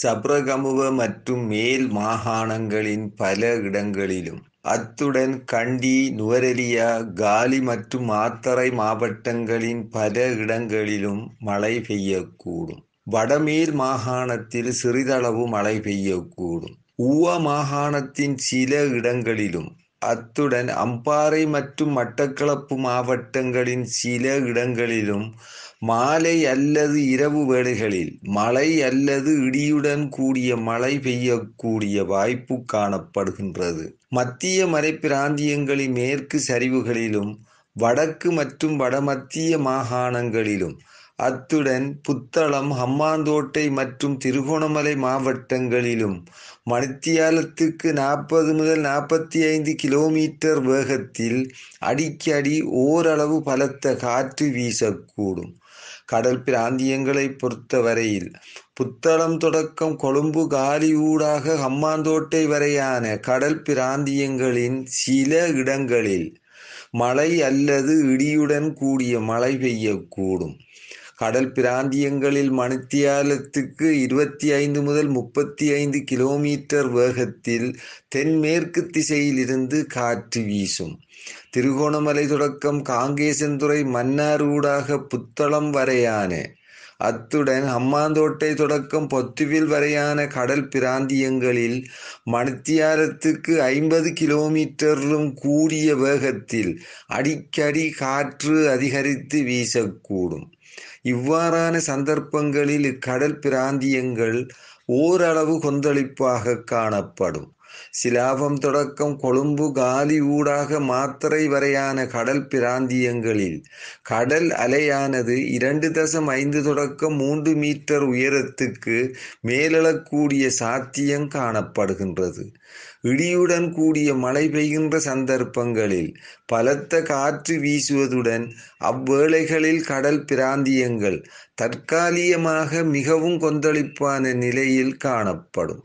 சப்ரகமுவ மற்றும் மேல் மாகாணங்களின் பல இடங்களிலும் அத்துடன் கண்டி நுவரெலியா காலி மற்றும் மாத்தறை மாவட்டங்களின் பல இடங்களிலும் மழை பெய்யக்கூடும் வடமேல் மாகாணத்தில் சிறிதளவு மழை பெய்யக்கூடும் ஊவா மாகாணத்தின் சில இடங்களிலும் அத்துடன் அம்பாறை மற்றும் மட்டக்களப்பு மாவட்டங்களின் சில இடங்களிலும் மாலை அல்லது இரவு வேடுகளில் மழை அல்லது இடியுடன் கூடிய மழை பெய்யக்கூடிய வாய்ப்பு காணப்படுகின்றது மத்திய மலைப்பிராந்தியங்களின் மேற்கு சரிவுகளிலும் வடக்கு மற்றும் வடமத்திய மாகாணங்களிலும் அத்துடன் புத்தளம் ஹம்மாந்தோட்டை மற்றும் திருகோணமலை மாவட்டங்களிலும் மணித்தியாலத்துக்கு நாற்பது முதல் நாற்பத்தி ஐந்து கிலோமீட்டர் வேகத்தில் அடிக்கடி ஓரளவு பலத்த காற்று வீசக்கூடும் கடல் பிராந்தியங்களை பொறுத்தவரையில் புத்தளம் தொடக்கம் கொழும்பு காலி ஊடாக ஹம்மாந்தோட்டை வரையான கடல் பிராந்தியங்களின் சில இடங்களில் மழை அல்லது இடியுடன் கூடிய மழை பெய்யக்கூடும் கடல் பிராந்தியங்களில் மணித்தியாலத்துக்கு இருபத்தி ஐந்து முதல் முப்பத்தி ஐந்து கிலோமீட்டர் வேகத்தில் தென்மேற்கு திசையிலிருந்து காற்று வீசும் திருகோணமலை தொடக்கம் காங்கேசன்துறை மன்னார் ஊடாக புத்தளம் வரையான அத்துடன் அம்மாந்தோட்டை தொடக்கம் பொத்துவில் வரையான கடல் பிராந்தியங்களில் மணித்தியாரத்துக்கு ஐம்பது கிலோமீட்டரிலும் கூடிய வேகத்தில் அடிக்கடி காற்று அதிகரித்து வீசக்கூடும் இவ்வாறான சந்தர்ப்பங்களில் இக்கடல் பிராந்தியங்கள் ஓரளவு கொந்தளிப்பாக காணப்படும் சிலாபம் தொடக்கம் கொழும்பு காலி ஊடாக மாத்திரை வரையான கடல் பிராந்தியங்களில் கடல் அலையானது இரண்டு தசம் ஐந்து தொடக்கம் மூன்று மீட்டர் உயரத்துக்கு மேலெழக்கூடிய சாத்தியம் காணப்படுகின்றது இடியுடன் கூடிய மழை பெய்கின்ற சந்தர்ப்பங்களில் பலத்த காற்று வீசுவதுடன் அவ்வேளைகளில் கடல் பிராந்தியங்கள் தற்காலிகமாக மிகவும் கொந்தளிப்பான நிலையில் காணப்படும்